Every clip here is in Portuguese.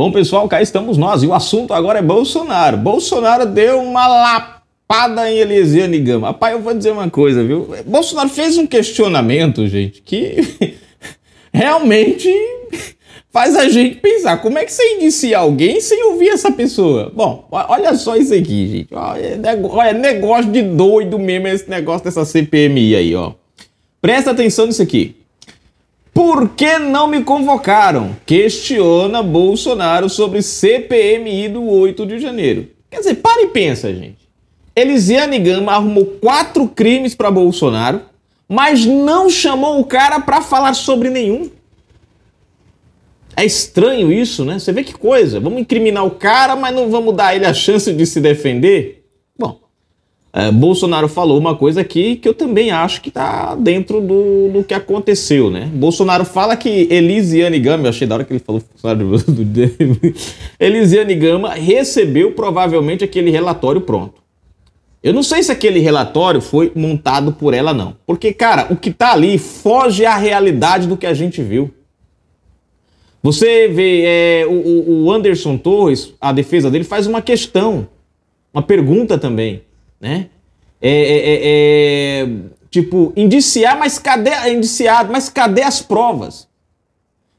Bom, pessoal, cá estamos nós e o assunto agora é Bolsonaro. Bolsonaro deu uma lapada em Elisiane Gama. Rapaz, eu vou dizer uma coisa, viu? Bolsonaro fez um questionamento, gente, que realmente faz a gente pensar. Como é que você indicia alguém sem ouvir essa pessoa? Bom, olha só isso aqui, gente. É olha, é negócio de doido mesmo esse negócio dessa CPMI aí, ó. Presta atenção nisso aqui. Por que não me convocaram? Questiona Bolsonaro sobre CPMI do 8 de janeiro. Quer dizer, para e pensa, gente. Elisiane Gama arrumou quatro crimes para Bolsonaro, mas não chamou o cara para falar sobre nenhum. É estranho isso, né? Você vê que coisa. Vamos incriminar o cara, mas não vamos dar ele a chance de se defender? É, Bolsonaro falou uma coisa aqui que eu também acho que está dentro do, do que aconteceu, né? Bolsonaro fala que Elisiane Gama, eu achei da hora que ele falou funcionário do Elisiane Gama recebeu provavelmente aquele relatório pronto. Eu não sei se aquele relatório foi montado por ela, não. Porque, cara, o que tá ali foge à realidade do que a gente viu. Você vê é, o, o Anderson Torres, a defesa dele, faz uma questão, uma pergunta também né? É, é, é, é, tipo, indiciar, mas cadê indiciado, mas cadê as provas?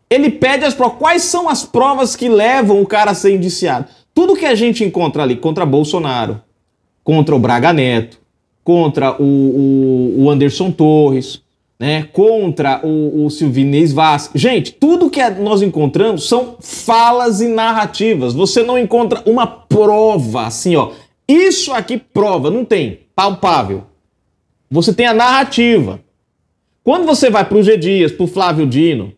Ele pede as provas. Quais são as provas que levam o cara a ser indiciado? Tudo que a gente encontra ali contra Bolsonaro, contra o Braga Neto, contra o, o, o Anderson Torres, né? contra o, o Silvinês Vaz. Gente, tudo que nós encontramos são falas e narrativas. Você não encontra uma prova assim, ó. Isso aqui prova, não tem, palpável. Você tem a narrativa. Quando você vai para G Dias, para o Flávio Dino,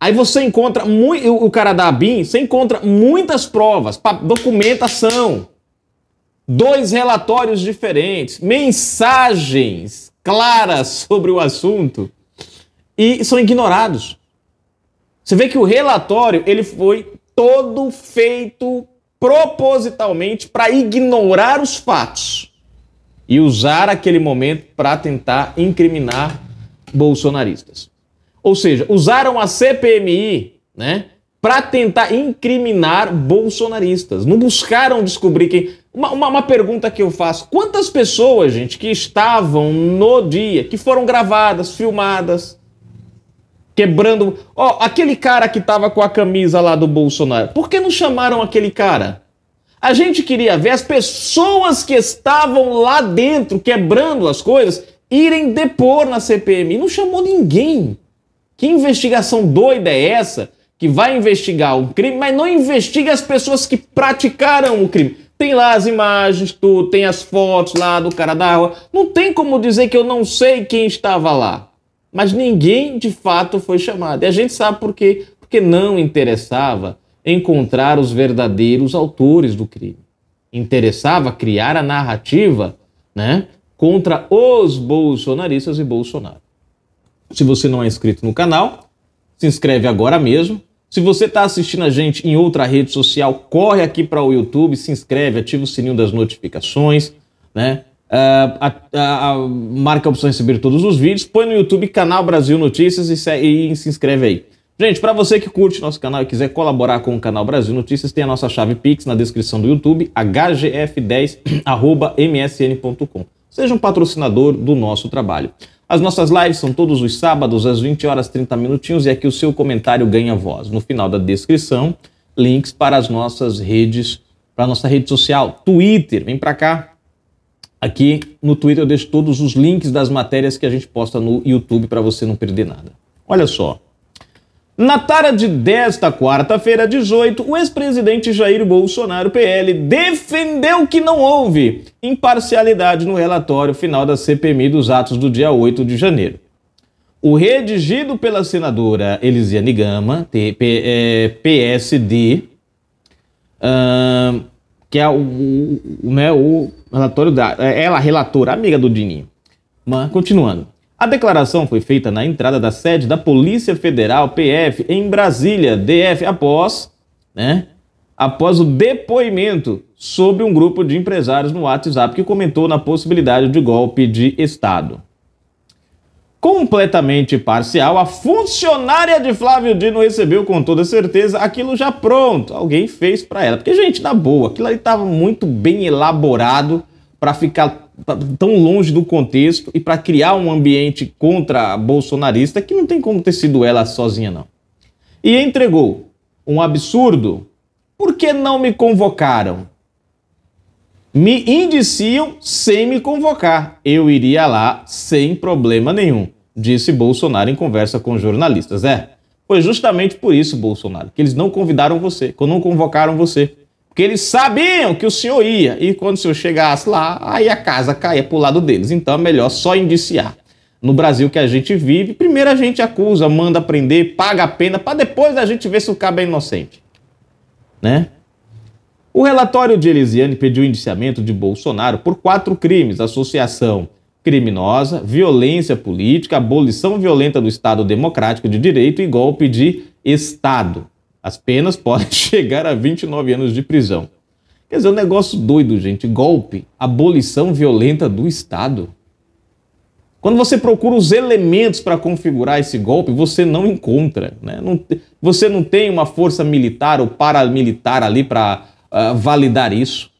aí você encontra muito, o cara da Abin, você encontra muitas provas, documentação, dois relatórios diferentes, mensagens claras sobre o assunto e são ignorados. Você vê que o relatório ele foi todo feito propositalmente para ignorar os fatos e usar aquele momento para tentar incriminar bolsonaristas. Ou seja, usaram a CPMI, né, para tentar incriminar bolsonaristas. Não buscaram descobrir quem. Uma, uma, uma, pergunta que eu faço: quantas pessoas, gente, que estavam no dia, que foram gravadas, filmadas, quebrando. Ó, oh, aquele cara que tava com a camisa lá do Bolsonaro, por que não chamaram aquele cara? A gente queria ver as pessoas que estavam lá dentro quebrando as coisas irem depor na CPMI. Não chamou ninguém. Que investigação doida é essa? Que vai investigar um crime, mas não investiga as pessoas que praticaram o crime. Tem lá as imagens, tu tem as fotos lá do cara da rua. Não tem como dizer que eu não sei quem estava lá mas ninguém de fato foi chamado. E a gente sabe por quê? Porque não interessava encontrar os verdadeiros autores do crime. Interessava criar a narrativa, né, contra os bolsonaristas e Bolsonaro. Se você não é inscrito no canal, se inscreve agora mesmo. Se você está assistindo a gente em outra rede social, corre aqui para o YouTube, se inscreve, ativa o sininho das notificações, né? Uh, marca a opção receber todos os vídeos, põe no YouTube Canal Brasil Notícias e se, e se inscreve aí. Gente, para você que curte nosso canal e quiser colaborar com o canal Brasil Notícias, tem a nossa chave Pix na descrição do YouTube, hgf10@msn.com. Seja um patrocinador do nosso trabalho. As nossas lives são todos os sábados às 20 horas 30 minutinhos e aqui é o seu comentário ganha voz. No final da descrição, links para as nossas redes, para a nossa rede social, Twitter. Vem para cá, Aqui no Twitter eu deixo todos os links das matérias que a gente posta no YouTube para você não perder nada. Olha só. Na tarde desta quarta-feira, 18, o ex-presidente Jair Bolsonaro, PL, defendeu que não houve imparcialidade no relatório final da CPMI dos atos do dia 8 de janeiro. O redigido pela senadora Elisiane Gama, PSD, eh, uh, que é o, o, né, o relatório da. É, ela, relatora, amiga do Dininho. Mas, continuando. A declaração foi feita na entrada da sede da Polícia Federal, PF, em Brasília, DF, após, né, após o depoimento sobre um grupo de empresários no WhatsApp que comentou na possibilidade de golpe de Estado completamente parcial, a funcionária de Flávio Dino recebeu com toda certeza aquilo já pronto. Alguém fez para ela. Porque, gente, na boa, aquilo ali estava muito bem elaborado para ficar tão longe do contexto e para criar um ambiente contra bolsonarista que não tem como ter sido ela sozinha, não. E entregou um absurdo. Por que não me convocaram? Me indiciam sem me convocar. Eu iria lá sem problema nenhum disse Bolsonaro em conversa com jornalistas. É, foi justamente por isso, Bolsonaro, que eles não convidaram você, que não convocaram você. Porque eles sabiam que o senhor ia, e quando o senhor chegasse lá, aí a casa caía para o lado deles. Então é melhor só indiciar. No Brasil que a gente vive, primeiro a gente acusa, manda prender, paga a pena, para depois a gente ver se o cabo é inocente. Né? O relatório de Elisiane pediu indiciamento de Bolsonaro por quatro crimes: associação criminosa, violência política, abolição violenta do Estado democrático de direito e golpe de Estado. As penas podem chegar a 29 anos de prisão. Quer dizer, um negócio doido, gente. Golpe, abolição violenta do Estado. Quando você procura os elementos para configurar esse golpe, você não encontra. Né? Não, você não tem uma força militar ou paramilitar ali para uh, ah, validar isso.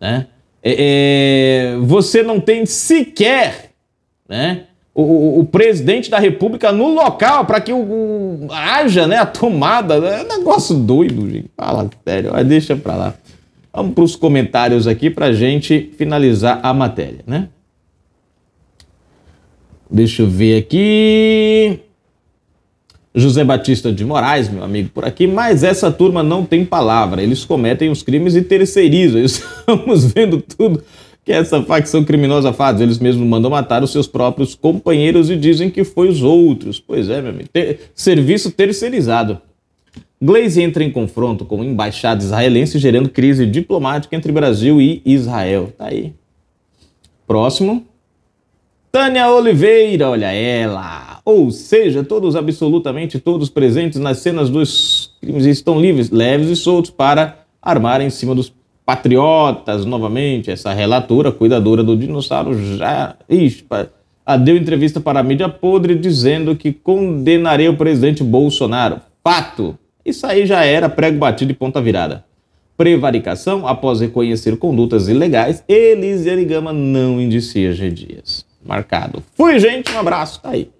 Né? É, é, você não tem sequer né, o, o, presidente da República no local para que o, o, haja né, a tomada. Né? É um negócio doido, gente. Fala sério, mas deixa para lá. Vamos para os comentários aqui para gente finalizar a matéria, né? Deixa eu ver aqui. José Batista de Moraes, meu amigo por aqui, mas essa turma não tem palavra. Eles cometem os crimes e terceirizam. Estamos vendo tudo que essa facção criminosa faz. Eles mesmos mandam matar os seus próprios companheiros e dizem que foi os outros. Pois é, meu amigo. Ter serviço terceirizado. Glaze entra em confronto com embaixada israelense, gerando crise diplomática entre Brasil e Israel. Tá aí. Próximo. Tânia Oliveira, olha ela. Ou seja, todos, absolutamente todos presentes nas cenas dos crimes estão livres, leves e soltos para armar em cima dos patriotas novamente. Essa relatora, cuidadora do dinossauro, já a deu entrevista para a mídia podre dizendo que condenarei o presidente Bolsonaro. Fato! Isso aí já era prego batido e ponta virada. Prevaricação, após reconhecer condutas ilegais, Elisiane Gama não indicia G. Dias. Marcado. Fui, gente, um abraço, tá aí.